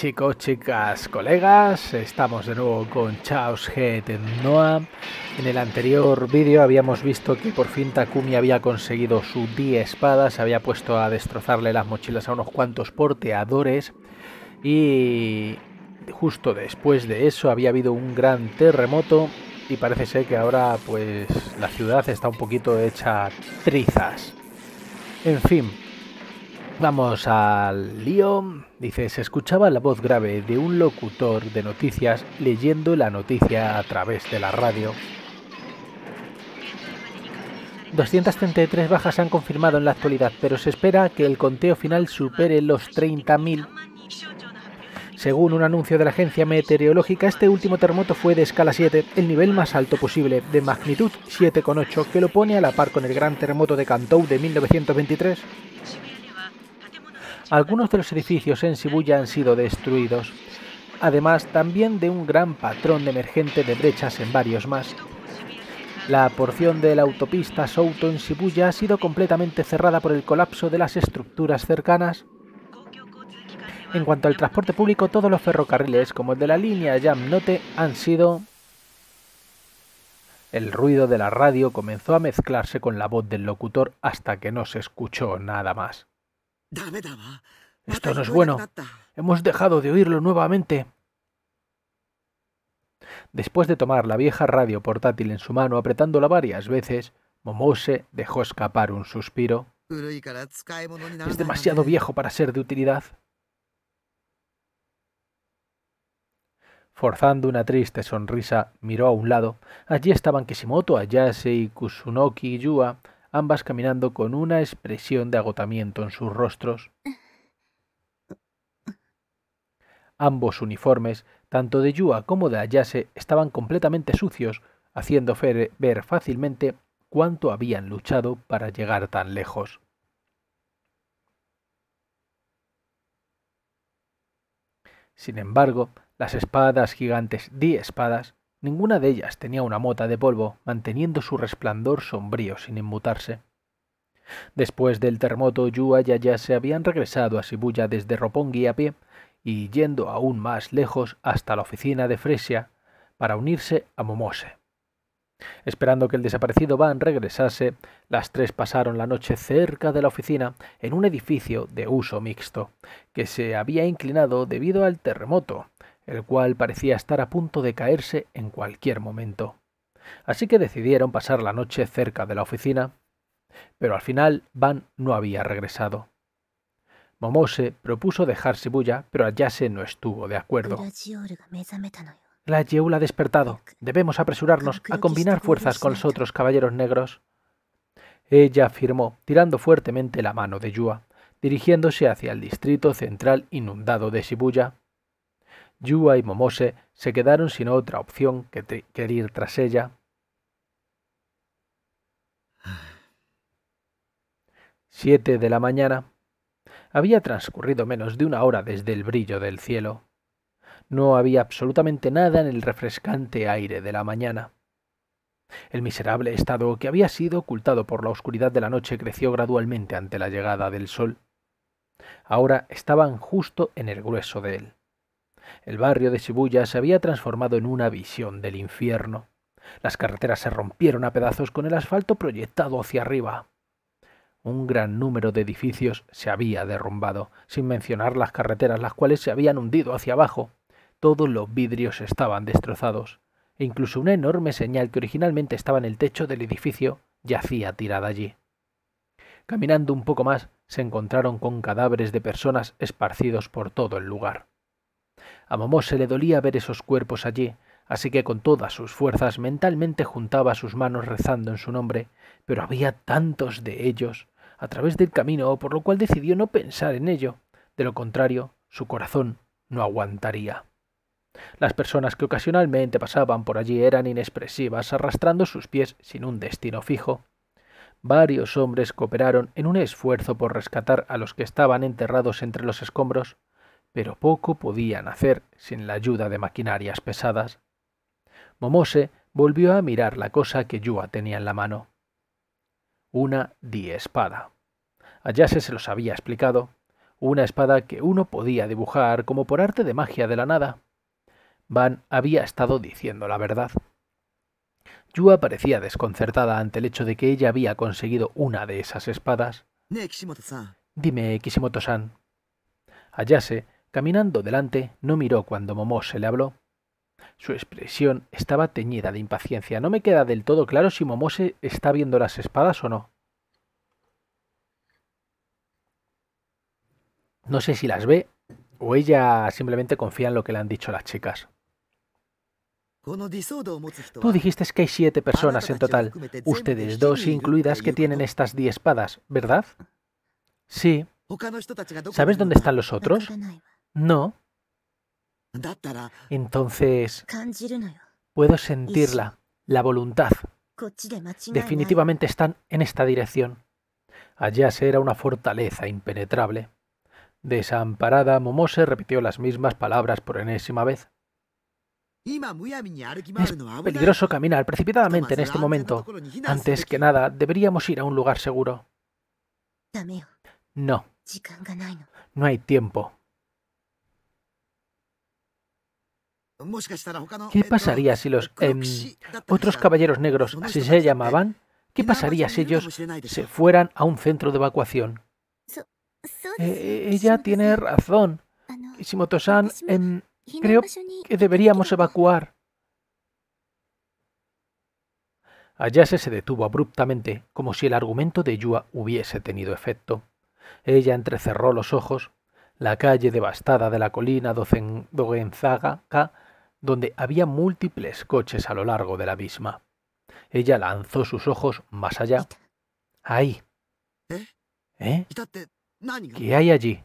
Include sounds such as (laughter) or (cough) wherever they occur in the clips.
chicos, chicas, colegas, estamos de nuevo con Chaos Head en Noah. En el anterior vídeo habíamos visto que por fin Takumi había conseguido su 10 espadas, se había puesto a destrozarle las mochilas a unos cuantos porteadores y justo después de eso había habido un gran terremoto y parece ser que ahora pues la ciudad está un poquito hecha trizas. En fin, Vamos al lío. Dice, se escuchaba la voz grave de un locutor de noticias leyendo la noticia a través de la radio. 233 bajas se han confirmado en la actualidad, pero se espera que el conteo final supere los 30.000. Según un anuncio de la agencia meteorológica, este último terremoto fue de escala 7, el nivel más alto posible, de magnitud 7,8, que lo pone a la par con el gran terremoto de Cantou de 1923. Algunos de los edificios en Shibuya han sido destruidos, además también de un gran patrón emergente de brechas en varios más. La porción de la autopista Souto en Shibuya ha sido completamente cerrada por el colapso de las estructuras cercanas. En cuanto al transporte público, todos los ferrocarriles, como el de la línea Yamnote, han sido el ruido de la radio comenzó a mezclarse con la voz del locutor hasta que no se escuchó nada más. Esto no es bueno. Hemos dejado de oírlo nuevamente. Después de tomar la vieja radio portátil en su mano, apretándola varias veces, Momose dejó escapar un suspiro. Es demasiado viejo para ser de utilidad. Forzando una triste sonrisa, miró a un lado. Allí estaban Kishimoto, Ayase y Kusunoki y Yua, ambas caminando con una expresión de agotamiento en sus rostros. Ambos uniformes, tanto de Yua como de Ayase, estaban completamente sucios, haciendo ver fácilmente cuánto habían luchado para llegar tan lejos. Sin embargo, las espadas gigantes di espadas Ninguna de ellas tenía una mota de polvo, manteniendo su resplandor sombrío sin inmutarse. Después del terremoto, Yua y Aya se habían regresado a Shibuya desde Ropongi a pie y yendo aún más lejos hasta la oficina de Fresia para unirse a Momose. Esperando que el desaparecido Van regresase, las tres pasaron la noche cerca de la oficina en un edificio de uso mixto, que se había inclinado debido al terremoto el cual parecía estar a punto de caerse en cualquier momento. Así que decidieron pasar la noche cerca de la oficina, pero al final Van no había regresado. Momose propuso dejar Shibuya, pero Ayase no estuvo de acuerdo. La Yeula ha despertado. Debemos apresurarnos a combinar fuerzas con los otros caballeros negros. Ella afirmó, tirando fuertemente la mano de Yua, dirigiéndose hacia el distrito central inundado de Shibuya, Yua y Momose se quedaron sin otra opción que, querer ir tras ella. Siete de la mañana. Había transcurrido menos de una hora desde el brillo del cielo. No había absolutamente nada en el refrescante aire de la mañana. El miserable estado que había sido ocultado por la oscuridad de la noche creció gradualmente ante la llegada del sol. Ahora estaban justo en el grueso de él. El barrio de Shibuya se había transformado en una visión del infierno. Las carreteras se rompieron a pedazos con el asfalto proyectado hacia arriba. Un gran número de edificios se había derrumbado, sin mencionar las carreteras, las cuales se habían hundido hacia abajo. Todos los vidrios estaban destrozados, e incluso una enorme señal que originalmente estaba en el techo del edificio yacía tirada allí. Caminando un poco más, se encontraron con cadáveres de personas esparcidos por todo el lugar. A Momó se le dolía ver esos cuerpos allí, así que con todas sus fuerzas mentalmente juntaba sus manos rezando en su nombre, pero había tantos de ellos a través del camino, por lo cual decidió no pensar en ello. De lo contrario, su corazón no aguantaría. Las personas que ocasionalmente pasaban por allí eran inexpresivas, arrastrando sus pies sin un destino fijo. Varios hombres cooperaron en un esfuerzo por rescatar a los que estaban enterrados entre los escombros, pero poco podían hacer sin la ayuda de maquinarias pesadas. Momose volvió a mirar la cosa que Yua tenía en la mano. Una diespada. allá se los había explicado. Una espada que uno podía dibujar como por arte de magia de la nada. Van había estado diciendo la verdad. Yua parecía desconcertada ante el hecho de que ella había conseguido una de esas espadas. Dime, Kishimoto-san. Caminando delante, no miró cuando Momose le habló. Su expresión estaba teñida de impaciencia. No me queda del todo claro si Momose está viendo las espadas o no. No sé si las ve o ella simplemente confía en lo que le han dicho las chicas. Tú dijiste que hay siete personas en total, ustedes dos incluidas que tienen estas diez espadas, ¿verdad? Sí. ¿Sabes dónde están los otros? No. Entonces puedo sentirla, la voluntad. Definitivamente están en esta dirección. Allá será una fortaleza impenetrable. Desamparada, Momose repitió las mismas palabras por enésima vez. Es peligroso caminar precipitadamente en este momento. Antes que nada, deberíamos ir a un lugar seguro. No. No hay tiempo. ¿Qué pasaría si los em, otros caballeros negros, así se llamaban, qué pasaría si ellos se fueran a un centro de evacuación? Eh, eh, ella tiene razón. Ah, Kishimoto-san, em, creo que deberíamos evacuar. allá se detuvo abruptamente, como si el argumento de Yua hubiese tenido efecto. Ella entrecerró los ojos. La calle devastada de la colina Dogenzaga donde había múltiples coches a lo largo de la misma. Ella lanzó sus ojos más allá. Ahí. ¿Eh? ¿Eh? ¿Qué hay allí?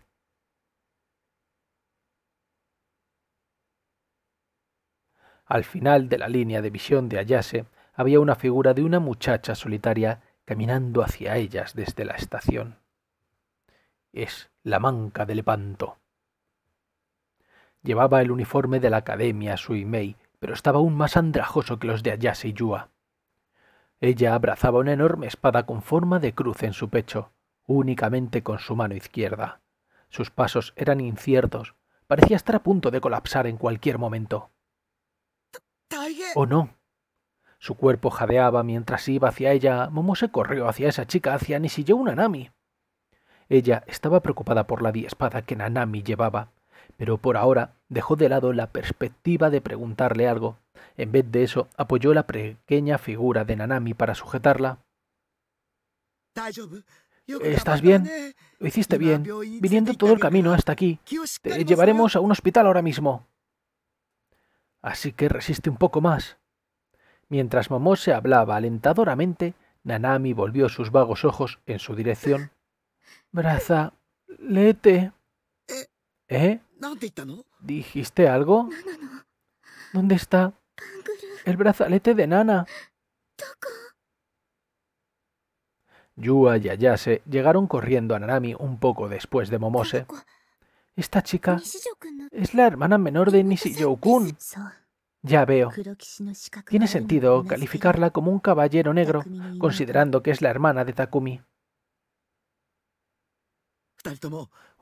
Al final de la línea de visión de Ayase había una figura de una muchacha solitaria caminando hacia ellas desde la estación. Es la manca de Lepanto. Llevaba el uniforme de la academia Suimei, pero estaba aún más andrajoso que los de Ayase y Yua. Ella abrazaba una enorme espada con forma de cruz en su pecho, únicamente con su mano izquierda. Sus pasos eran inciertos, parecía estar a punto de colapsar en cualquier momento. ¿O oh, no? Su cuerpo jadeaba mientras iba hacia ella. Momo se corrió hacia esa chica, hacia Nishiyo Nanami. Ella estaba preocupada por la diespada que Nanami llevaba pero por ahora dejó de lado la perspectiva de preguntarle algo. En vez de eso, apoyó la pequeña figura de Nanami para sujetarla. ¿Estás bien? Lo hiciste bien, viniendo todo el camino hasta aquí. Te llevaremos a un hospital ahora mismo. Así que resiste un poco más. Mientras Momose hablaba alentadoramente, Nanami volvió sus vagos ojos en su dirección. (laughs) Braza, lete. ¿Eh? ¿Eh? ¿Dijiste algo? ¿Dónde está? El brazalete de Nana. Yua y Ayase llegaron corriendo a Nanami un poco después de Momose. Esta chica es la hermana menor de Nishiyokun. kun Ya veo. Tiene sentido calificarla como un caballero negro, considerando que es la hermana de Takumi.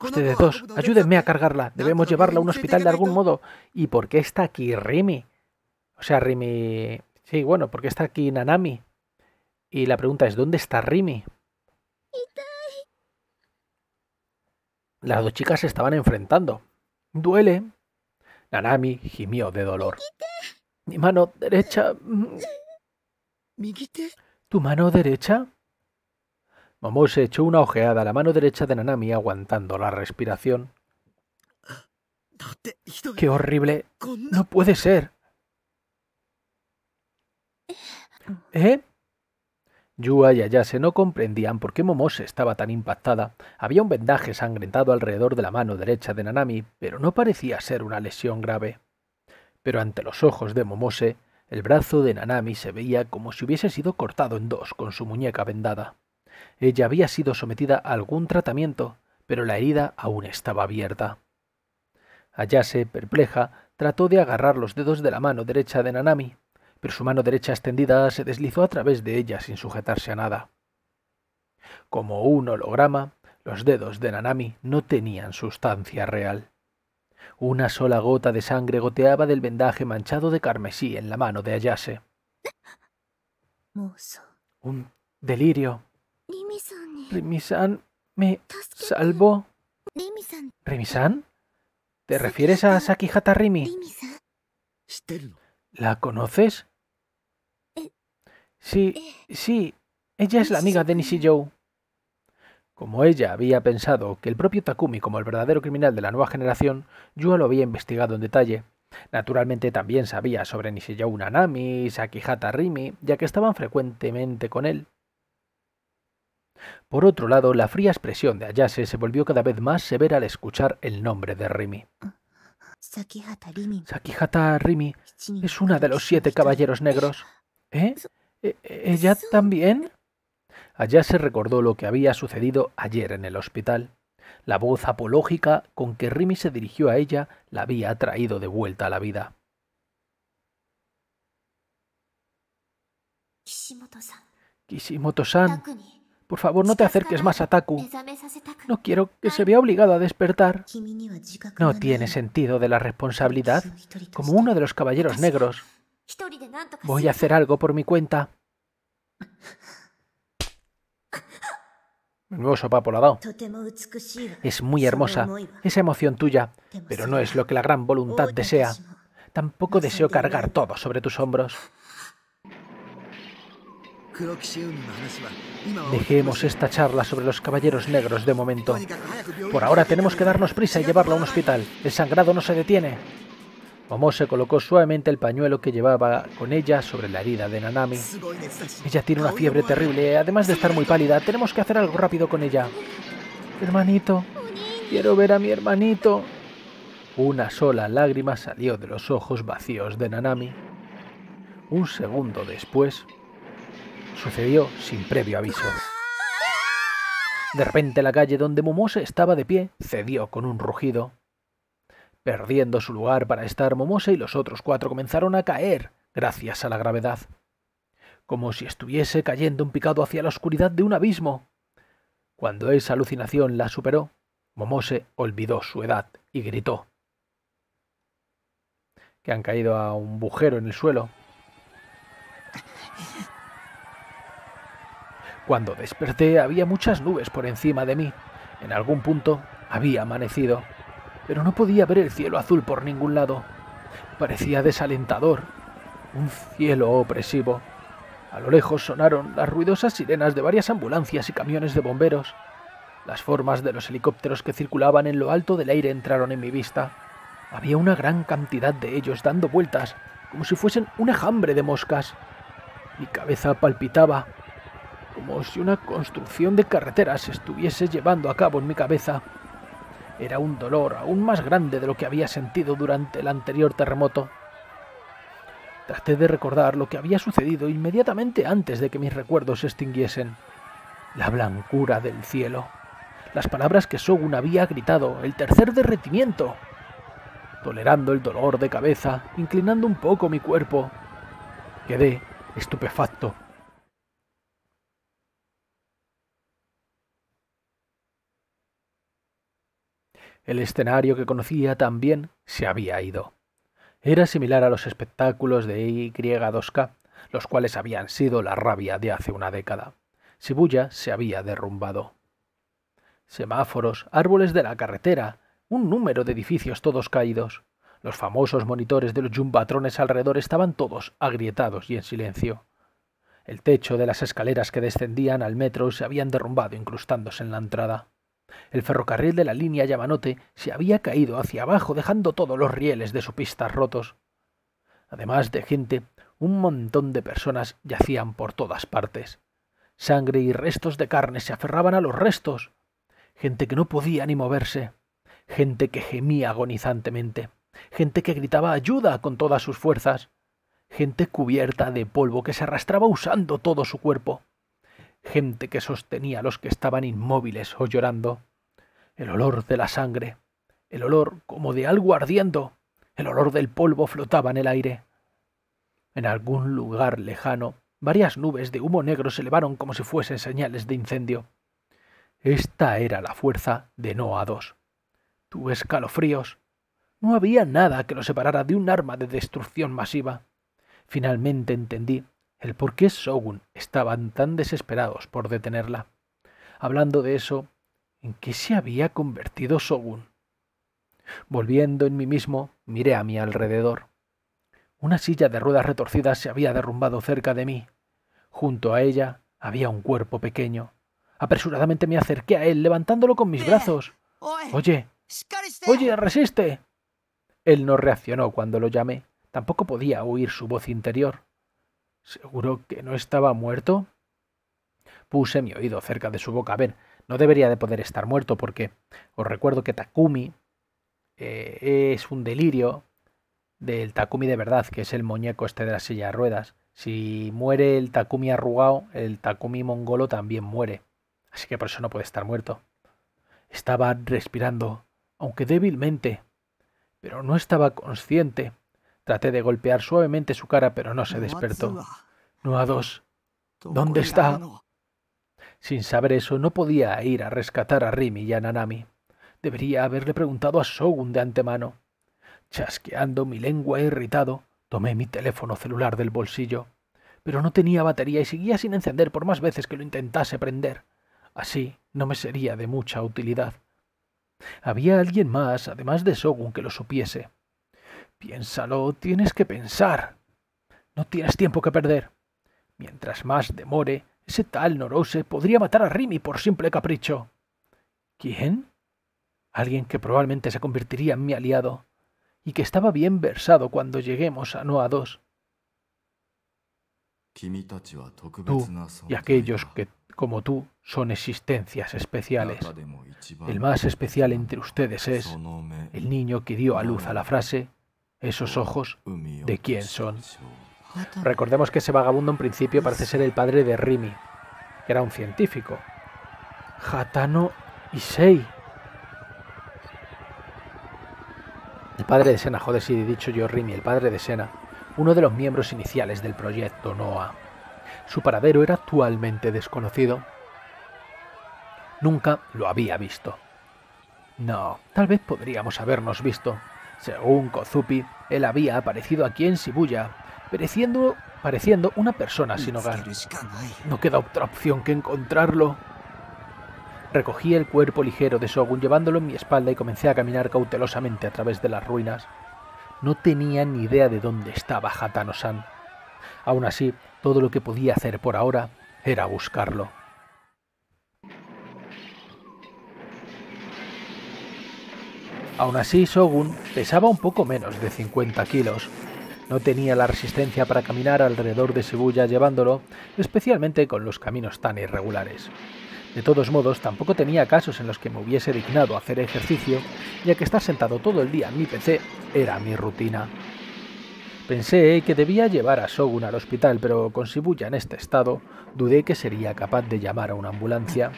Ustedes dos, ayúdenme a cargarla. Debemos llevarla a un hospital de algún modo. ¿Y por qué está aquí Rimi? O sea, Rimi... Sí, bueno, ¿por qué está aquí Nanami? Y la pregunta es, ¿dónde está Rimi? Las dos chicas se estaban enfrentando. Duele. Nanami gimió de dolor. Mi mano derecha... Mm. ¿Tu mano derecha? Momose echó una ojeada a la mano derecha de Nanami aguantando la respiración. ¡Qué horrible! ¡No puede ser! ¿Eh? Yua y Ayase no comprendían por qué Momose estaba tan impactada. Había un vendaje sangrentado alrededor de la mano derecha de Nanami, pero no parecía ser una lesión grave. Pero ante los ojos de Momose, el brazo de Nanami se veía como si hubiese sido cortado en dos con su muñeca vendada. Ella había sido sometida a algún tratamiento, pero la herida aún estaba abierta. Ayase, perpleja, trató de agarrar los dedos de la mano derecha de Nanami, pero su mano derecha extendida se deslizó a través de ella sin sujetarse a nada. Como un holograma, los dedos de Nanami no tenían sustancia real. Una sola gota de sangre goteaba del vendaje manchado de carmesí en la mano de Ayase. Un delirio, Rimi-san... me salvó. san ¿Te refieres a Sakihata Rimi? ¿La conoces? Eh, sí, eh. sí, ella es la amiga de Nishijou. Como ella había pensado que el propio Takumi como el verdadero criminal de la nueva generación, Yua lo había investigado en detalle. Naturalmente también sabía sobre Nishijou Nanami y Sakihata Rimi, ya que estaban frecuentemente con él. Por otro lado, la fría expresión de Ayase se volvió cada vez más severa al escuchar el nombre de Rimi. Sakihata Rimi es una de los siete caballeros negros. ¿Eh? ¿E-, ¿Ella también? Ayase recordó lo que había sucedido ayer en el hospital. La voz apológica con que Rimi se dirigió a ella la había traído de vuelta a la vida. Kishimoto-san, por favor, no te acerques más a Taku. No quiero que se vea obligado a despertar. No tiene sentido de la responsabilidad. Como uno de los caballeros negros, voy a hacer algo por mi cuenta. (laughs) Nuevo sopapo ha dado. Es muy hermosa, esa emoción tuya, pero no es lo que la gran voluntad desea. Tampoco deseo cargar todo sobre tus hombros. Dejemos esta charla sobre los caballeros negros de momento. Por ahora tenemos que darnos prisa y llevarla a un hospital. El sangrado no se detiene. Momo se colocó suavemente el pañuelo que llevaba con ella sobre la herida de Nanami. Ella tiene una fiebre terrible. Además de estar muy pálida, tenemos que hacer algo rápido con ella. Hermanito, quiero ver a mi hermanito. Una sola lágrima salió de los ojos vacíos de Nanami. Un segundo después, Sucedió sin previo aviso. De repente la calle donde Momose estaba de pie cedió con un rugido. Perdiendo su lugar para estar Momose y los otros cuatro comenzaron a caer gracias a la gravedad. Como si estuviese cayendo un picado hacia la oscuridad de un abismo. Cuando esa alucinación la superó, Momose olvidó su edad y gritó. Que han caído a un bujero en el suelo. Cuando desperté había muchas nubes por encima de mí. En algún punto había amanecido, pero no podía ver el cielo azul por ningún lado. Parecía desalentador, un cielo opresivo. A lo lejos sonaron las ruidosas sirenas de varias ambulancias y camiones de bomberos. Las formas de los helicópteros que circulaban en lo alto del aire entraron en mi vista. Había una gran cantidad de ellos dando vueltas, como si fuesen un enjambre de moscas. Mi cabeza palpitaba como si una construcción de carreteras estuviese llevando a cabo en mi cabeza. Era un dolor aún más grande de lo que había sentido durante el anterior terremoto. Traté de recordar lo que había sucedido inmediatamente antes de que mis recuerdos se extinguiesen. La blancura del cielo. Las palabras que Shogun había gritado, el tercer derretimiento. Tolerando el dolor de cabeza, inclinando un poco mi cuerpo, quedé estupefacto El escenario que conocía también se había ido. Era similar a los espectáculos de Y2K, los cuales habían sido la rabia de hace una década. Sibuya se había derrumbado. Semáforos, árboles de la carretera, un número de edificios todos caídos. Los famosos monitores de los yumbatrones alrededor estaban todos agrietados y en silencio. El techo de las escaleras que descendían al metro se habían derrumbado incrustándose en la entrada. El ferrocarril de la línea Yamanote se había caído hacia abajo, dejando todos los rieles de su pista rotos. Además de gente, un montón de personas yacían por todas partes. Sangre y restos de carne se aferraban a los restos. Gente que no podía ni moverse. Gente que gemía agonizantemente. Gente que gritaba ayuda con todas sus fuerzas. Gente cubierta de polvo que se arrastraba usando todo su cuerpo gente que sostenía a los que estaban inmóviles o llorando, el olor de la sangre, el olor como de algo ardiendo, el olor del polvo flotaba en el aire. En algún lugar lejano, varias nubes de humo negro se elevaron como si fuesen señales de incendio. Esta era la fuerza de Noa II. Tuve escalofríos. No había nada que lo separara de un arma de destrucción masiva. Finalmente entendí el por qué Shogun estaban tan desesperados por detenerla. Hablando de eso, ¿en qué se había convertido Shogun? Volviendo en mí mismo, miré a mi alrededor. Una silla de ruedas retorcidas se había derrumbado cerca de mí. Junto a ella había un cuerpo pequeño. Apresuradamente me acerqué a él, levantándolo con mis eh, brazos. Oye, oye, resiste. Él no reaccionó cuando lo llamé. Tampoco podía oír su voz interior. ¿Seguro que no estaba muerto? Puse mi oído cerca de su boca. A ver, no debería de poder estar muerto porque os recuerdo que Takumi eh, es un delirio del Takumi de verdad, que es el muñeco este de la silla de ruedas. Si muere el Takumi arrugado, el Takumi mongolo también muere. Así que por eso no puede estar muerto. Estaba respirando, aunque débilmente, pero no estaba consciente. Traté de golpear suavemente su cara, pero no se despertó. dos. ¿dónde está? Sin saber eso, no podía ir a rescatar a Rimi y a Nanami. Debería haberle preguntado a Shogun de antemano. Chasqueando mi lengua irritado, tomé mi teléfono celular del bolsillo. Pero no tenía batería y seguía sin encender por más veces que lo intentase prender. Así no me sería de mucha utilidad. Había alguien más, además de Shogun, que lo supiese. Piénsalo, tienes que pensar. No tienes tiempo que perder. Mientras más demore, ese tal Norose podría matar a Rimi por simple capricho. ¿Quién? Alguien que probablemente se convertiría en mi aliado y que estaba bien versado cuando lleguemos a Noa 2. Tú y aquellos que, como tú, son existencias especiales. El más especial entre ustedes es el niño que dio a luz a la frase esos ojos de quién son. Recordemos que ese vagabundo en principio parece ser el padre de Rimi, que era un científico. Hatano Issei. El padre de Sena, joder si he dicho yo Rimi, el padre de Sena, uno de los miembros iniciales del proyecto Noah. Su paradero era actualmente desconocido. Nunca lo había visto. No, tal vez podríamos habernos visto, según Kozupi, él había aparecido aquí en Shibuya, pareciendo, una persona sin hogar. No queda otra opción que encontrarlo. Recogí el cuerpo ligero de Shogun llevándolo en mi espalda y comencé a caminar cautelosamente a través de las ruinas. No tenía ni idea de dónde estaba Hatano-san. Aún así, todo lo que podía hacer por ahora era buscarlo. Aún así, Shogun pesaba un poco menos de 50 kilos. No tenía la resistencia para caminar alrededor de Shibuya llevándolo, especialmente con los caminos tan irregulares. De todos modos, tampoco tenía casos en los que me hubiese dignado hacer ejercicio, ya que estar sentado todo el día en mi PC era mi rutina. Pensé que debía llevar a Shogun al hospital, pero con Shibuya en este estado, dudé que sería capaz de llamar a una ambulancia.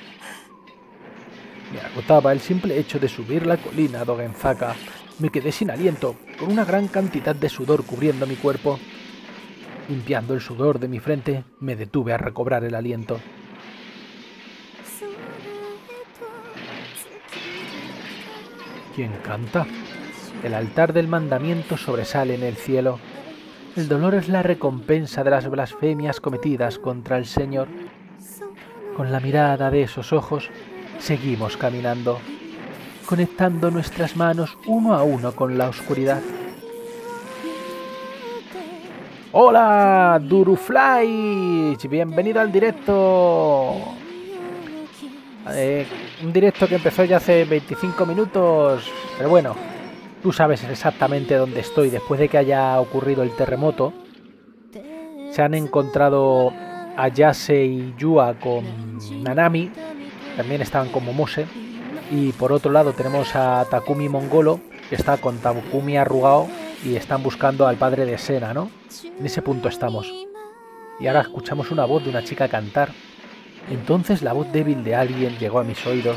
Me agotaba el simple hecho de subir la colina Dogenzaka. Me quedé sin aliento, con una gran cantidad de sudor cubriendo mi cuerpo. Limpiando el sudor de mi frente, me detuve a recobrar el aliento. ¿Quién canta? El altar del mandamiento sobresale en el cielo. El dolor es la recompensa de las blasfemias cometidas contra el Señor. Con la mirada de esos ojos Seguimos caminando, conectando nuestras manos uno a uno con la oscuridad. ¡Hola, Durufly! Bienvenido al directo. Eh, un directo que empezó ya hace 25 minutos, pero bueno, tú sabes exactamente dónde estoy. Después de que haya ocurrido el terremoto, se han encontrado Ayase y Yua con Nanami, también están como Mose. Y por otro lado tenemos a Takumi Mongolo, que está con Takumi arrugado y están buscando al padre de Sena, ¿no? En ese punto estamos. Y ahora escuchamos una voz de una chica cantar. Entonces la voz débil de alguien llegó a mis oídos.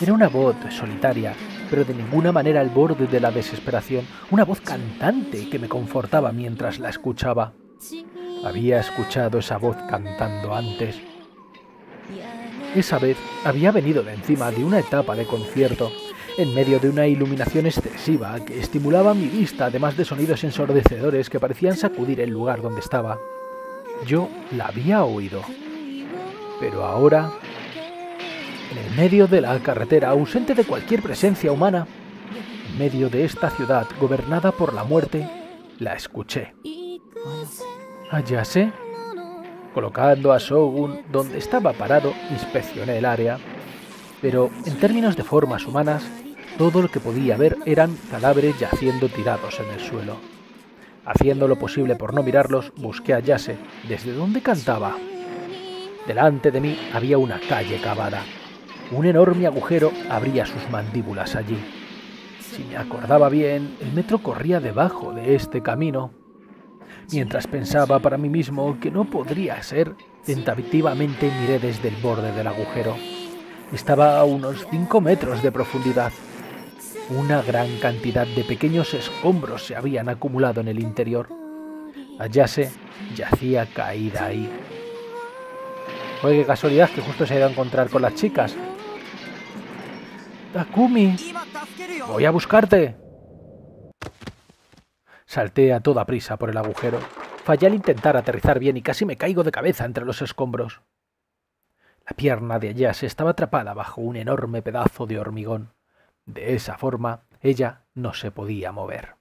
Era una voz solitaria, pero de ninguna manera al borde de la desesperación, una voz cantante que me confortaba mientras la escuchaba. Había escuchado esa voz cantando antes. Esa vez había venido de encima de una etapa de concierto, en medio de una iluminación excesiva que estimulaba mi vista, además de sonidos ensordecedores que parecían sacudir el lugar donde estaba. Yo la había oído. Pero ahora, en medio de la carretera, ausente de cualquier presencia humana, en medio de esta ciudad gobernada por la muerte, la escuché. Allá sé Colocando a Shogun donde estaba parado, inspeccioné el área, pero en términos de formas humanas, todo lo que podía ver eran cadáveres yaciendo tirados en el suelo. Haciendo lo posible por no mirarlos, busqué a Yase, desde donde cantaba. Delante de mí había una calle cavada. Un enorme agujero abría sus mandíbulas allí. Si me acordaba bien, el metro corría debajo de este camino Mientras pensaba para mí mismo que no podría ser, tentativamente miré desde el borde del agujero. Estaba a unos 5 metros de profundidad. Una gran cantidad de pequeños escombros se habían acumulado en el interior. Ayase yacía caída ahí. Oye, qué casualidad que justo se ha ido a encontrar con las chicas. Takumi, voy a buscarte. Salté a toda prisa por el agujero. Fallé al intentar aterrizar bien y casi me caigo de cabeza entre los escombros. La pierna de se estaba atrapada bajo un enorme pedazo de hormigón. De esa forma, ella no se podía mover.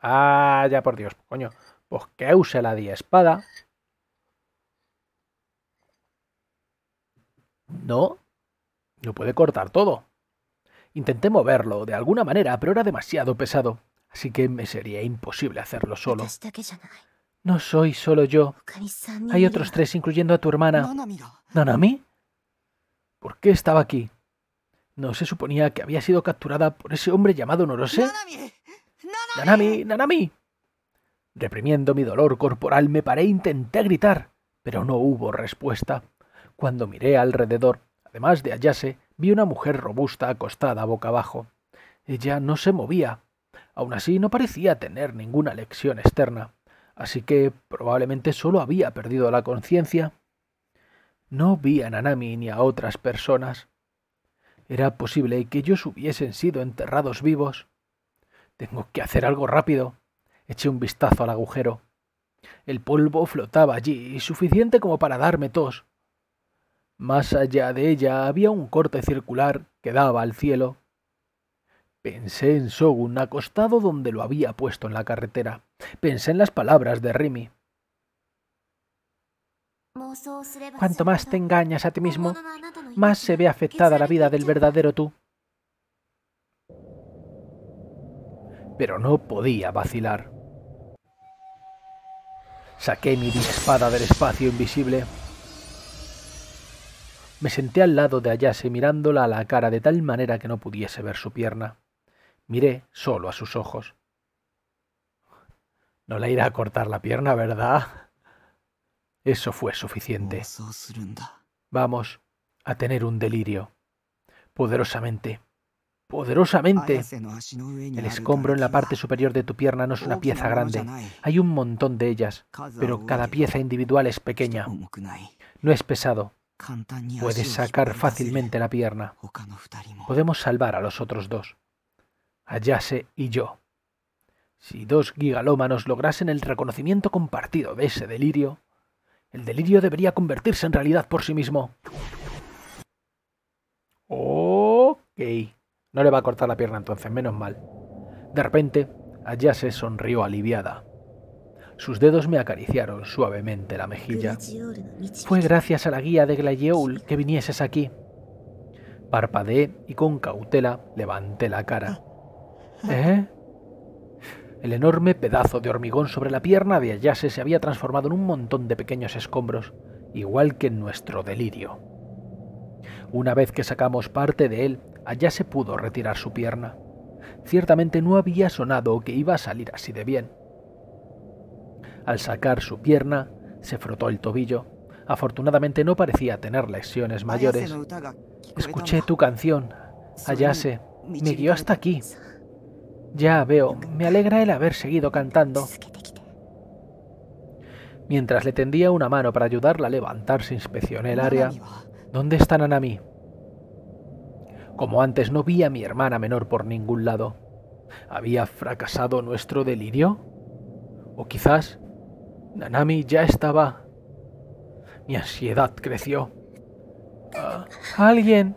¡Ah, ya por Dios, coño! Pues que use la di espada. No, no puede cortar todo. Intenté moverlo de alguna manera, pero era demasiado pesado así que me sería imposible hacerlo solo. No soy solo yo. Hay otros tres, incluyendo a tu hermana. ¿Nanami? ¿Por qué estaba aquí? ¿No se suponía que había sido capturada por ese hombre llamado Norose? ¡Nanami! ¡Nanami! Reprimiendo mi dolor corporal me paré e intenté gritar, pero no hubo respuesta. Cuando miré alrededor, además de Ayase, vi una mujer robusta acostada boca abajo. Ella no se movía, Aún así, no parecía tener ninguna lección externa, así que probablemente solo había perdido la conciencia. No vi a Nanami ni a otras personas. Era posible que ellos hubiesen sido enterrados vivos. Tengo que hacer algo rápido. Eché un vistazo al agujero. El polvo flotaba allí, suficiente como para darme tos. Más allá de ella había un corte circular que daba al cielo. Pensé en Shogun acostado donde lo había puesto en la carretera. Pensé en las palabras de Rimi. Cuanto más te engañas a ti mismo, más se ve afectada la vida del verdadero tú. Pero no podía vacilar. Saqué mi espada del espacio invisible. Me senté al lado de Ayase mirándola a la cara de tal manera que no pudiese ver su pierna. Miré solo a sus ojos. No la irá a cortar la pierna, ¿verdad? Eso fue suficiente. Vamos a tener un delirio. Poderosamente. Poderosamente. El escombro en la parte superior de tu pierna no es una pieza grande. Hay un montón de ellas, pero cada pieza individual es pequeña. No es pesado. Puedes sacar fácilmente la pierna. Podemos salvar a los otros dos. Ayase y yo. Si dos gigalómanos lograsen el reconocimiento compartido de ese delirio, el delirio debería convertirse en realidad por sí mismo. Ok. No le va a cortar la pierna entonces, menos mal. De repente, Ayase sonrió aliviada. Sus dedos me acariciaron suavemente la mejilla. Fue gracias a la guía de Glayeul que vinieses aquí. Parpadeé y con cautela levanté la cara. ¿Eh? El enorme pedazo de hormigón sobre la pierna de Ayase se había transformado en un montón de pequeños escombros, igual que en nuestro delirio. Una vez que sacamos parte de él, Ayase pudo retirar su pierna. Ciertamente no había sonado que iba a salir así de bien. Al sacar su pierna, se frotó el tobillo. Afortunadamente no parecía tener lesiones mayores. Escuché tu canción, Ayase. Me guió hasta aquí. Ya veo, me alegra el haber seguido cantando. Mientras le tendía una mano para ayudarla a levantarse, inspeccioné el área. ¿Dónde está Nanami? Como antes, no vi a mi hermana menor por ningún lado. ¿Había fracasado nuestro delirio? O quizás Nanami ya estaba. Mi ansiedad creció. Ah, ¿Alguien?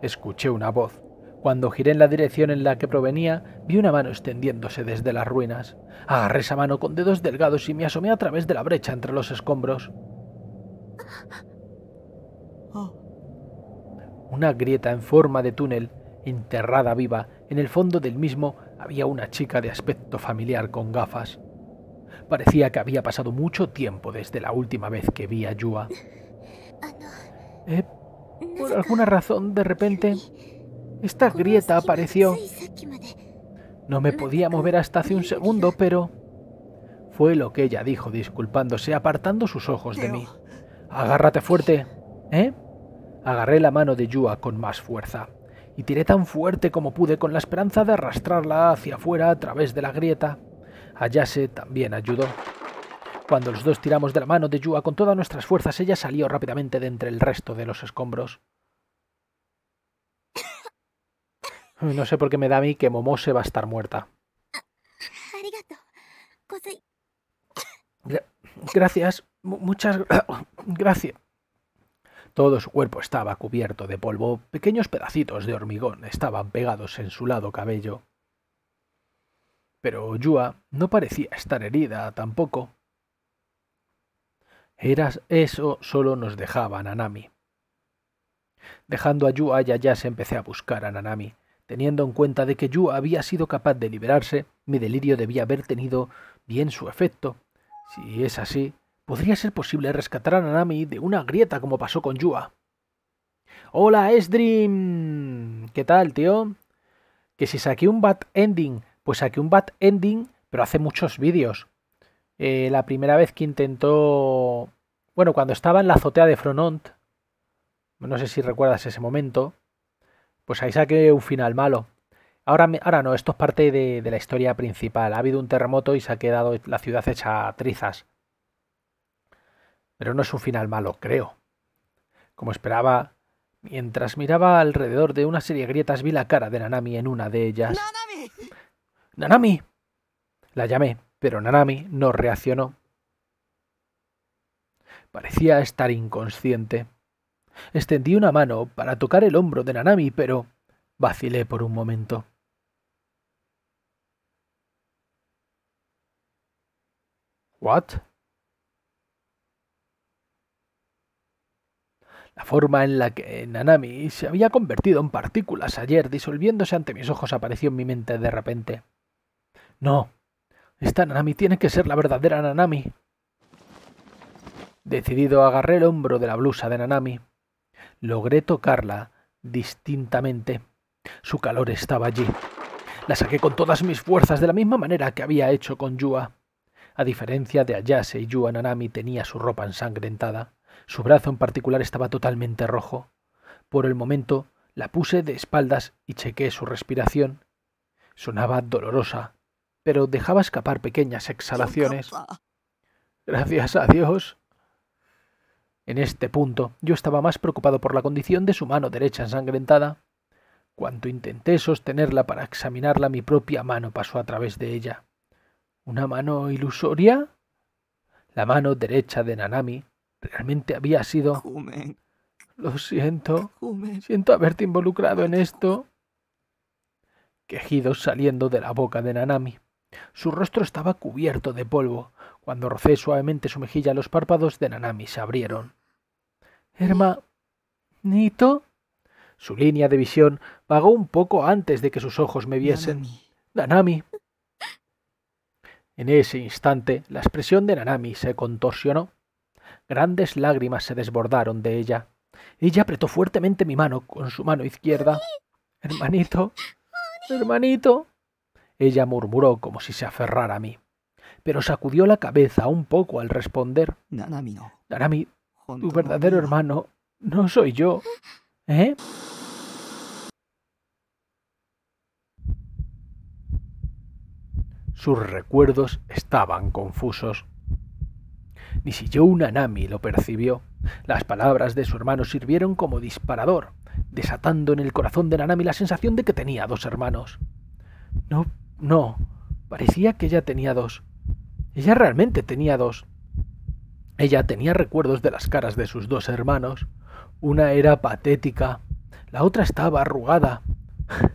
Escuché una voz. Cuando giré en la dirección en la que provenía, vi una mano extendiéndose desde las ruinas. Agarré esa mano con dedos delgados y me asomé a través de la brecha entre los escombros. Una grieta en forma de túnel, enterrada viva, en el fondo del mismo había una chica de aspecto familiar con gafas. Parecía que había pasado mucho tiempo desde la última vez que vi a Yua. Ah, eh, por alguna razón, de repente, esta grieta apareció. No me podía mover hasta hace un segundo, pero... Fue lo que ella dijo, disculpándose, apartando sus ojos de mí. Agárrate fuerte. ¿Eh? Agarré la mano de Yua con más fuerza y tiré tan fuerte como pude con la esperanza de arrastrarla hacia afuera a través de la grieta. Ayase también ayudó. Cuando los dos tiramos de la mano de Yua con todas nuestras fuerzas, ella salió rápidamente de entre el resto de los escombros. No sé por qué me da a mí que Momose va a estar muerta. Gracias, muchas (coughs) gracias. Todo su cuerpo estaba cubierto de polvo, pequeños pedacitos de hormigón estaban pegados en su lado cabello. Pero Yua no parecía estar herida tampoco. Era eso solo nos dejaba a Nanami. Dejando a Yua, ya se empecé a buscar a Nanami. Teniendo en cuenta de que Yu había sido capaz de liberarse, mi delirio debía haber tenido bien su efecto. Si es así, podría ser posible rescatar a Nanami de una grieta como pasó con Yua. Hola, S-Dream! ¿Qué tal, tío? Que si saqué un bad ending, pues saqué un bad ending, pero hace muchos vídeos. Eh, la primera vez que intentó... Bueno, cuando estaba en la azotea de Fronont, no sé si recuerdas ese momento, pues ahí saqué un final malo. Ahora, ahora no, esto es parte de, la historia principal. Ha habido un terremoto y se ha quedado la ciudad hecha trizas. Pero no es un final malo, creo. Como esperaba, mientras miraba alrededor de una serie de grietas vi la cara de Nanami en una de ellas. ¡Nanami! ¡Nanami! La llamé, pero Nanami no reaccionó. Parecía estar inconsciente. Extendí una mano para tocar el hombro de Nanami, pero vacilé por un momento. ¿What? La forma en la que Nanami se había convertido en partículas ayer, disolviéndose ante mis ojos, apareció en mi mente de repente. No, esta Nanami tiene que ser la verdadera Nanami. Decidido agarré el hombro de la blusa de Nanami. Logré tocarla distintamente. Su calor estaba allí. La saqué con todas mis fuerzas de la misma manera que había hecho con Yua. A diferencia de Ayase y Yua Nanami tenía su ropa ensangrentada. Su brazo en particular estaba totalmente rojo. Por el momento la puse de espaldas y chequé su respiración. Sonaba dolorosa, pero dejaba escapar pequeñas exhalaciones. Gracias a Dios, en este punto yo estaba más preocupado por la condición de su mano derecha ensangrentada. Cuanto intenté sostenerla para examinarla, mi propia mano pasó a través de ella. ¿Una mano ilusoria? La mano derecha de Nanami realmente había sido... Lo siento. Siento haberte involucrado en esto. Quejidos saliendo de la boca de Nanami. Su rostro estaba cubierto de polvo cuando rocé suavemente su mejilla, los párpados de Nanami se abrieron. —¡Hermanito! ¿Nito? Su línea de visión vagó un poco antes de que sus ojos me viesen. Nanami. En ese instante, la expresión de Nanami se contorsionó. Grandes lágrimas se desbordaron de ella. Ella apretó fuertemente mi mano con su mano izquierda. Hermanito. Hermanito. Ella murmuró como si se aferrara a mí pero sacudió la cabeza un poco al responder. Nanami Nanami, tu verdadero hermano no soy yo. ¿Eh? Sus recuerdos estaban confusos. Ni si un Nanami lo percibió. Las palabras de su hermano sirvieron como disparador, desatando en el corazón de Nanami la sensación de que tenía dos hermanos. No, no, parecía que ya tenía dos. Ella realmente tenía dos. Ella tenía recuerdos de las caras de sus dos hermanos. Una era patética, la otra estaba arrugada. (laughs)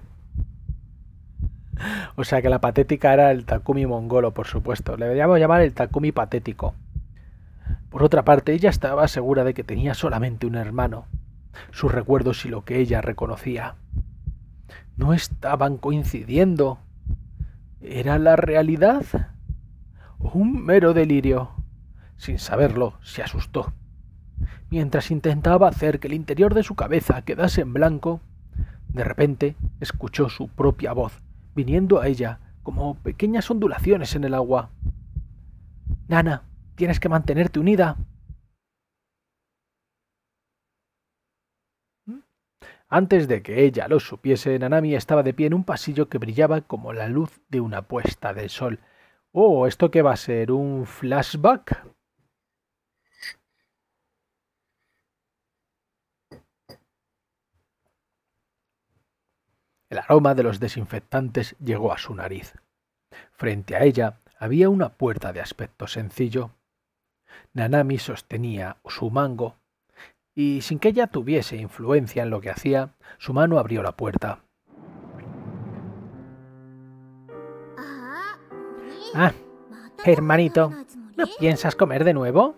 o sea que la patética era el Takumi mongolo, por supuesto. Le deberíamos llamar el Takumi patético. Por otra parte, ella estaba segura de que tenía solamente un hermano. Sus recuerdos y lo que ella reconocía no estaban coincidiendo. ¿Era la realidad? un mero delirio. Sin saberlo, se asustó. Mientras intentaba hacer que el interior de su cabeza quedase en blanco, de repente escuchó su propia voz, viniendo a ella como pequeñas ondulaciones en el agua. Nana, tienes que mantenerte unida. Antes de que ella lo supiese, Nanami estaba de pie en un pasillo que brillaba como la luz de una puesta de sol Oh, ¿esto qué va a ser? ¿Un flashback? El aroma de los desinfectantes llegó a su nariz. Frente a ella había una puerta de aspecto sencillo. Nanami sostenía su mango y sin que ella tuviese influencia en lo que hacía, su mano abrió la puerta. Ah, hermanito, ¿no piensas comer de nuevo?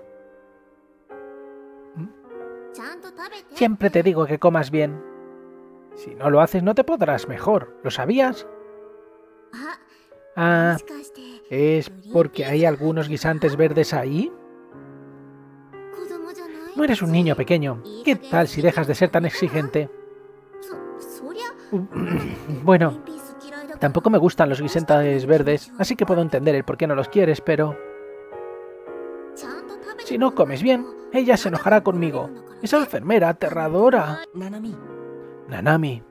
Mm. Siempre te digo que comas bien. Si no lo haces no te podrás mejor, ¿lo sabías? Ah, ¿es porque hay algunos guisantes verdes ahí? No eres un niño pequeño. ¿Qué tal si dejas de ser tan exigente? Bueno, Tampoco me gustan los guisantes verdes, así que puedo entender el por qué no los quieres, pero... Si no comes bien, ella se enojará conmigo. Esa enfermera aterradora. Nanami.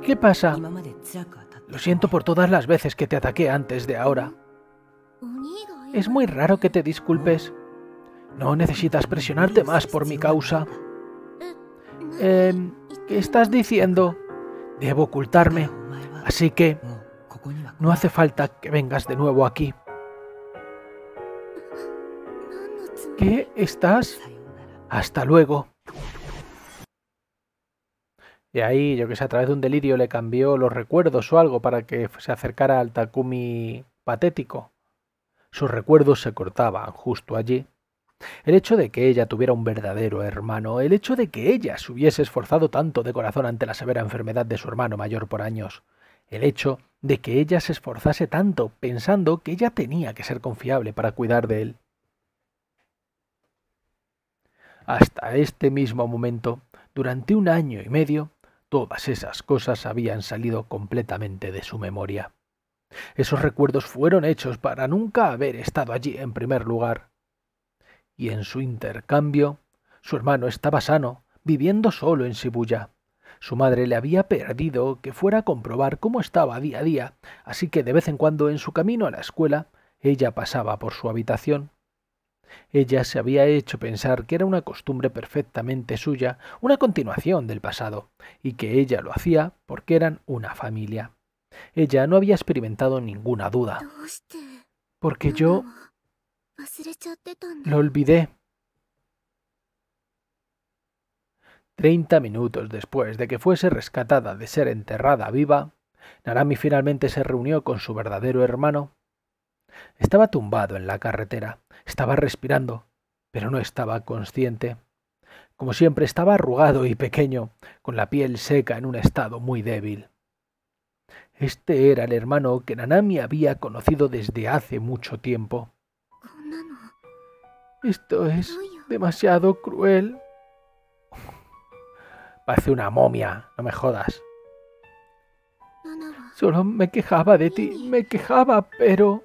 ¿Qué, pasa? Lo siento por todas las veces que te ataqué antes de ahora. Es muy raro que te disculpes. No necesitas presionarte más por mi causa. Em, ¿Qué estás diciendo? Debo ocultarme, así que no hace falta que vengas de nuevo aquí. ¿Qué estás? Hasta luego. Y ahí, yo que sé, a través de un delirio le cambió los recuerdos o algo para que se acercara al Takumi patético. Sus recuerdos se cortaban justo allí el hecho de que ella tuviera un verdadero hermano, el hecho de que ella se hubiese esforzado tanto de corazón ante la severa enfermedad de su hermano mayor por años, el hecho de que ella se esforzase tanto pensando que ella tenía que ser confiable para cuidar de él. Hasta este mismo momento, durante un año y medio, todas esas cosas habían salido completamente de su memoria. Esos recuerdos fueron hechos para nunca haber estado allí en primer lugar y en su intercambio, su hermano estaba sano, viviendo solo en Shibuya. Su madre le había perdido que fuera a comprobar cómo estaba día a día, así que de vez en cuando en su camino a la escuela ella pasaba por su habitación. Ella se había hecho pensar que era una costumbre perfectamente suya, una continuación del pasado, y que ella lo hacía porque eran una familia. Ella no había experimentado ninguna duda. Porque yo lo olvidé. Treinta minutos después de que fuese rescatada de ser enterrada viva, Narami finalmente se reunió con su verdadero hermano. Estaba tumbado en la carretera, estaba respirando, pero no estaba consciente. Como siempre, estaba arrugado y pequeño, con la piel seca en un estado muy débil. Este era el hermano que Nanami había conocido desde hace mucho tiempo. Esto es demasiado cruel. Parece una momia, no me jodas. Solo me quejaba de ti, me quejaba, pero...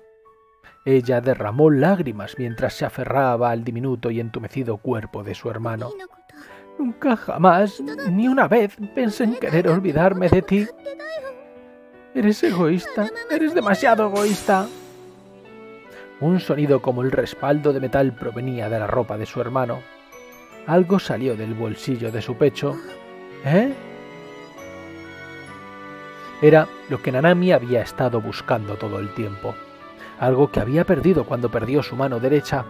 Ella derramó lágrimas mientras se aferraba al diminuto y entumecido cuerpo de su hermano. Nunca jamás, ni una vez, pensé en querer olvidarme de ti. Eres egoísta, eres demasiado egoísta. Un sonido como el respaldo de metal provenía de la ropa de su hermano. Algo salió del bolsillo de su pecho. ¿Eh? Era lo que Nanami había estado buscando todo el tiempo. Algo que había perdido cuando perdió su mano derecha.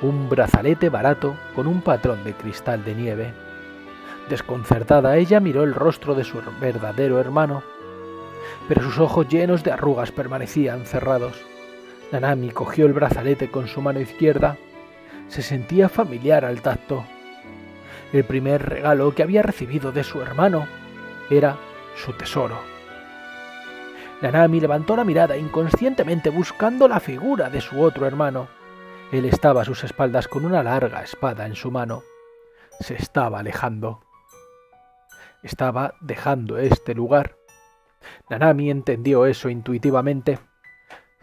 Un brazalete barato con un patrón de cristal de nieve. Desconcertada, ella miró el rostro de su verdadero hermano, pero sus ojos llenos de arrugas permanecían cerrados. Nanami cogió el brazalete con su mano izquierda. Se sentía familiar al tacto. El primer regalo que había recibido de su hermano era su tesoro. Nanami levantó la mirada inconscientemente buscando la figura de su otro hermano. Él estaba a sus espaldas con una larga espada en su mano. Se estaba alejando. Estaba dejando este lugar. Nanami entendió eso intuitivamente.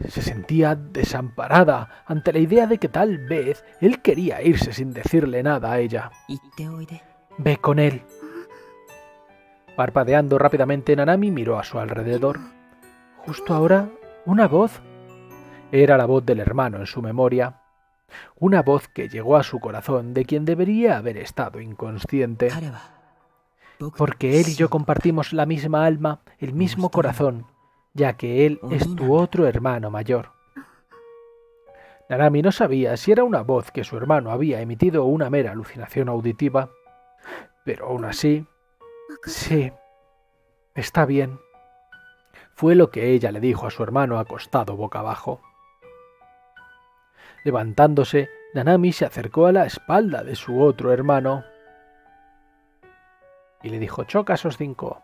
Se sentía desamparada ante la idea de que tal vez él quería irse sin decirle nada a ella. Ve con él. Parpadeando rápidamente, Nanami miró a su alrededor. Justo ahora, una voz. Era la voz del hermano en su memoria. Una voz que llegó a su corazón de quien debería haber estado inconsciente. Porque él y yo compartimos la misma alma, el mismo corazón, ya que él oh, es tu otro hermano mayor. Nanami no sabía si era una voz que su hermano había emitido o una mera alucinación auditiva, pero aún así, sí, está bien. Fue lo que ella le dijo a su hermano acostado boca abajo. Levantándose, Nanami se acercó a la espalda de su otro hermano y le dijo: chocasos cinco.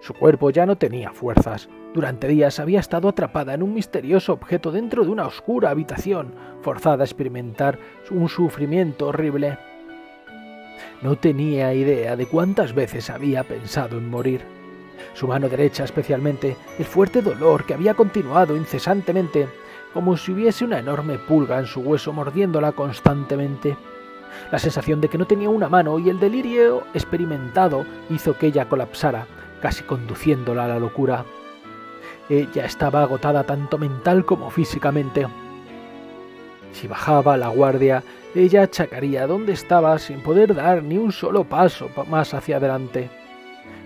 Su cuerpo ya no tenía fuerzas. Durante días había estado atrapada en un misterioso objeto dentro de una oscura habitación, forzada a experimentar un sufrimiento horrible. No tenía idea de cuántas veces había pensado en morir. Su mano derecha especialmente, el fuerte dolor que había continuado incesantemente, como si hubiese una enorme pulga en su hueso mordiéndola constantemente. La sensación de que no tenía una mano y el delirio experimentado hizo que ella colapsara, casi conduciéndola a la locura. Ella estaba agotada tanto mental como físicamente. Si bajaba la guardia, ella achacaría donde estaba sin poder dar ni un solo paso más hacia adelante.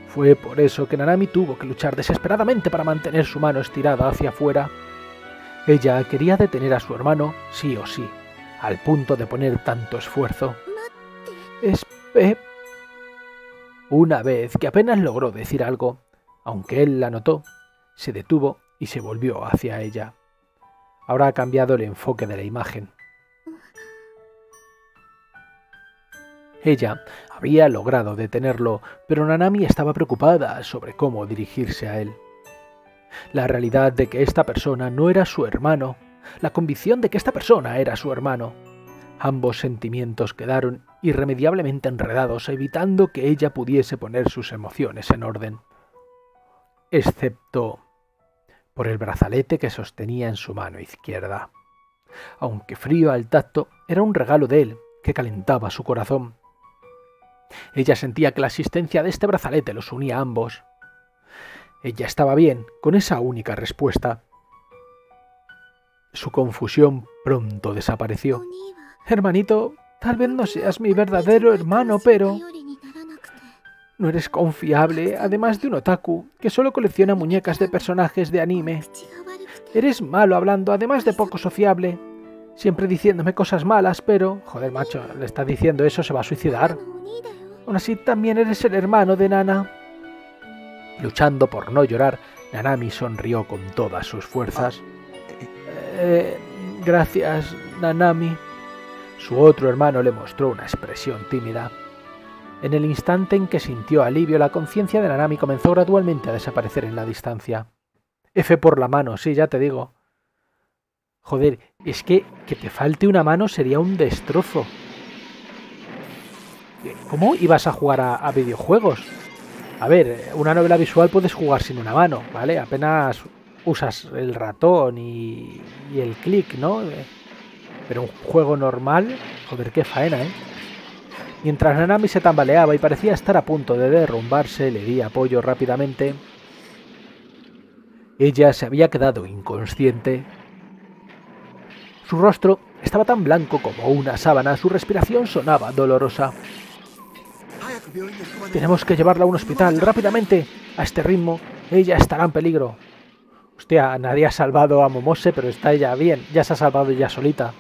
Fue por eso que Nanami tuvo que luchar desesperadamente para mantener su mano estirada hacia afuera. Ella quería detener a su hermano sí o sí, al punto de poner tanto esfuerzo. Espe una vez que apenas logró decir algo, aunque él la notó, se detuvo y se volvió hacia ella. Ahora ha cambiado el enfoque de la imagen. Ella había logrado detenerlo, pero Nanami estaba preocupada sobre cómo dirigirse a él. La realidad de que esta persona no era su hermano, la convicción de que esta persona era su hermano. Ambos sentimientos quedaron irremediablemente enredados, evitando que ella pudiese poner sus emociones en orden. Excepto por el brazalete que sostenía en su mano izquierda. Aunque frío al tacto, era un regalo de él que calentaba su corazón. Ella sentía que la existencia de este brazalete los unía a ambos. Ella estaba bien con esa única respuesta. Su confusión pronto desapareció. Hermanito, Tal vez no seas mi verdadero hermano, pero... No eres confiable, además de un otaku, que solo colecciona muñecas de personajes de anime. Eres malo hablando, además de poco sociable. Siempre diciéndome cosas malas, pero... Joder, macho, le está diciendo eso, se va a suicidar. Aún así, también eres el hermano de Nana. Luchando por no llorar, Nanami sonrió con todas sus fuerzas. Ah. Eh, gracias, Nanami. Su otro hermano le mostró una expresión tímida. En el instante en que sintió alivio, la conciencia de Nanami comenzó gradualmente a desaparecer en la distancia. F por la mano, sí, ya te digo. Joder, es que que te falte una mano sería un destrozo. ¿Cómo ibas a jugar a, videojuegos? A ver, una novela visual puedes jugar sin una mano, ¿vale? Apenas usas el ratón y, y el clic, ¿no? Pero un juego normal, joder, qué faena, ¿eh? Mientras Nanami se tambaleaba y parecía estar a punto de derrumbarse, le di apoyo rápidamente. Ella se había quedado inconsciente. Su rostro estaba tan blanco como una sábana, su respiración sonaba dolorosa. Tenemos que llevarla a un hospital rápidamente. A este ritmo, ella estará en peligro. Hostia, nadie ha salvado a Momose, pero está ella bien. Ya se ha salvado ya solita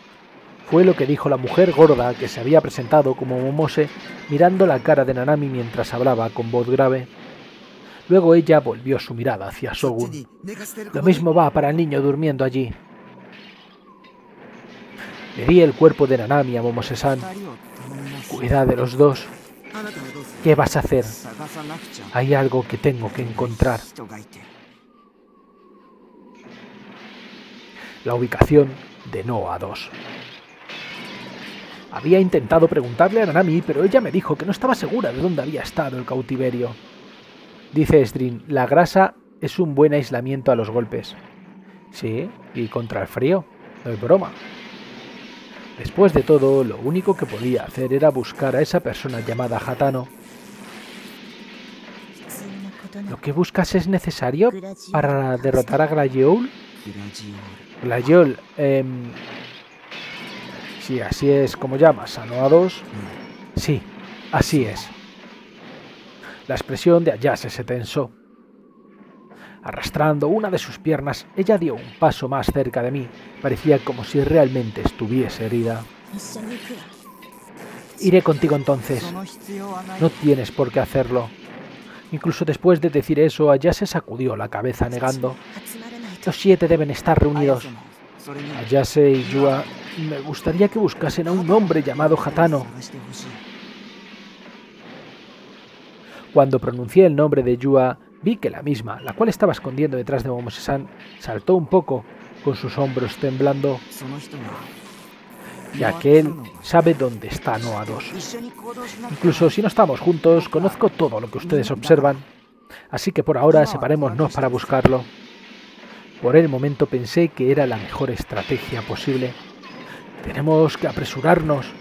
fue lo que dijo la mujer gorda que se había presentado como Momose mirando la cara de Nanami mientras hablaba con voz grave. Luego ella volvió su mirada hacia Shogun. Lo mismo va para el niño durmiendo allí. Le el cuerpo de Nanami a Momose-san. Cuida de los dos. ¿Qué vas a hacer? Hay algo que tengo que encontrar. La ubicación de Noa 2. Había intentado preguntarle a Nanami, pero ella me dijo que no estaba segura de dónde había estado el cautiverio. Dice String, la grasa es un buen aislamiento a los golpes. Sí, y contra el frío, no es broma. Después de todo, lo único que podía hacer era buscar a esa persona llamada Hatano. ¿Lo que buscas es necesario para derrotar a Gladiol? Gladiol, eh, y así es como llamas, a dos. Sí, así es. La expresión de Ayase se tensó. Arrastrando una de sus piernas, ella dio un paso más cerca de mí. Parecía como si realmente estuviese herida. Iré contigo entonces. No tienes por qué hacerlo. Incluso después de decir eso, Ayase sacudió la cabeza negando. Los siete deben estar reunidos. Ayase y Yua, me gustaría que buscasen a un hombre llamado Hatano. Cuando pronuncié el nombre de Yua, vi que la misma, la cual estaba escondiendo detrás de momose saltó un poco, con sus hombros temblando. Ya que él sabe dónde está Noa 2. Incluso si no estamos juntos, conozco todo lo que ustedes observan. Así que por ahora separémonos para buscarlo. Por el momento pensé que era la mejor estrategia posible. Tenemos que apresurarnos.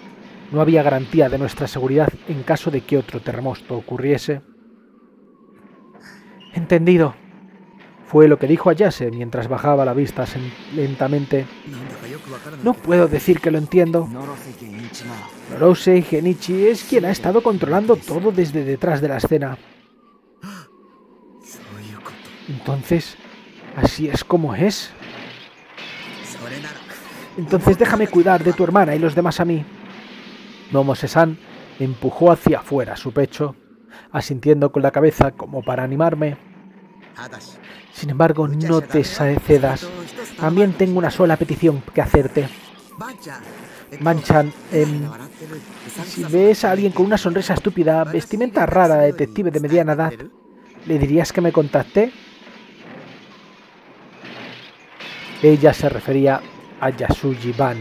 No había garantía de nuestra seguridad en caso de que otro terremoto ocurriese. Entendido, fue lo que dijo Ayase mientras bajaba la vista lentamente. No puedo decir que lo entiendo. Norosei Genichi es quien ha estado controlando todo desde detrás de la escena. Entonces, Así es como es. Entonces déjame cuidar de tu hermana y los demás a mí. Momo-sesan empujó hacia afuera su pecho, asintiendo con la cabeza como para animarme. Sin embargo, no te cedas. También tengo una sola petición que hacerte. Manchan, eh, si ves a alguien con una sonrisa estúpida, vestimenta rara, detective de mediana edad, ¿le dirías que me contacte. Ella se refería a Yasuji Ban.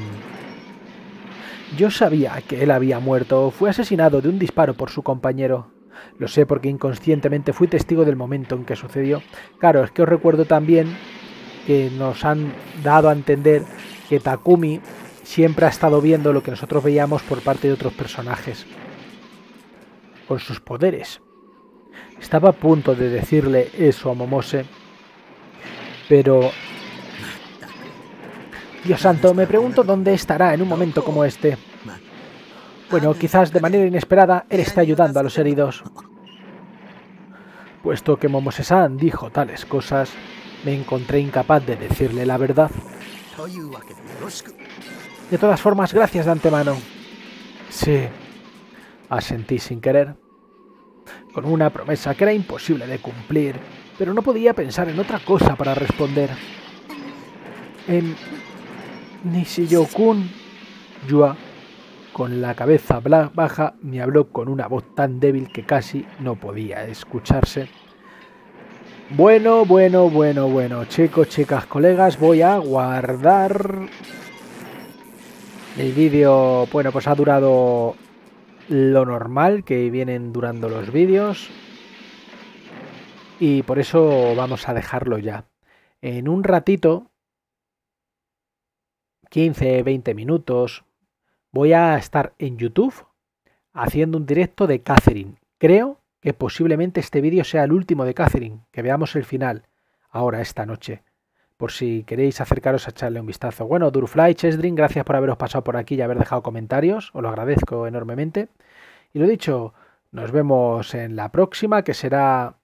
Yo sabía que él había muerto, fue asesinado de un disparo por su compañero. Lo sé porque inconscientemente fui testigo del momento en que sucedió. Claro, es que os recuerdo también que nos han dado a entender que Takumi siempre ha estado viendo lo que nosotros veíamos por parte de otros personajes. Con sus poderes. Estaba a punto de decirle eso a Momose, pero Dios santo, me pregunto dónde estará en un momento como este. Bueno, quizás de manera inesperada, él está ayudando a los heridos. Puesto que Momose-san dijo tales cosas, me encontré incapaz de decirle la verdad. De todas formas, gracias de antemano. Sí, asentí sin querer. Con una promesa que era imposible de cumplir, pero no podía pensar en otra cosa para responder. En kun, Yua, con la cabeza baja, me habló con una voz tan débil que casi no podía escucharse. Bueno, bueno, bueno, bueno, chicos, chicas, colegas, voy a guardar el vídeo. Bueno, pues ha durado lo normal que vienen durando los vídeos. Y por eso vamos a dejarlo ya. En un ratito 15, 20 minutos, voy a estar en YouTube haciendo un directo de Catherine. Creo que posiblemente este vídeo sea el último de Catherine, que veamos el final ahora esta noche. Por si queréis acercaros a echarle un vistazo. Bueno, Durfly, Chesdrin, gracias por haberos pasado por aquí y haber dejado comentarios. Os lo agradezco enormemente. Y lo dicho, nos vemos en la próxima, que será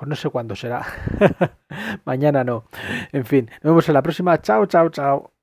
pues no sé cuándo será. (laughs) Mañana no. En fin, nos vemos en la próxima. Chao, chao, chao.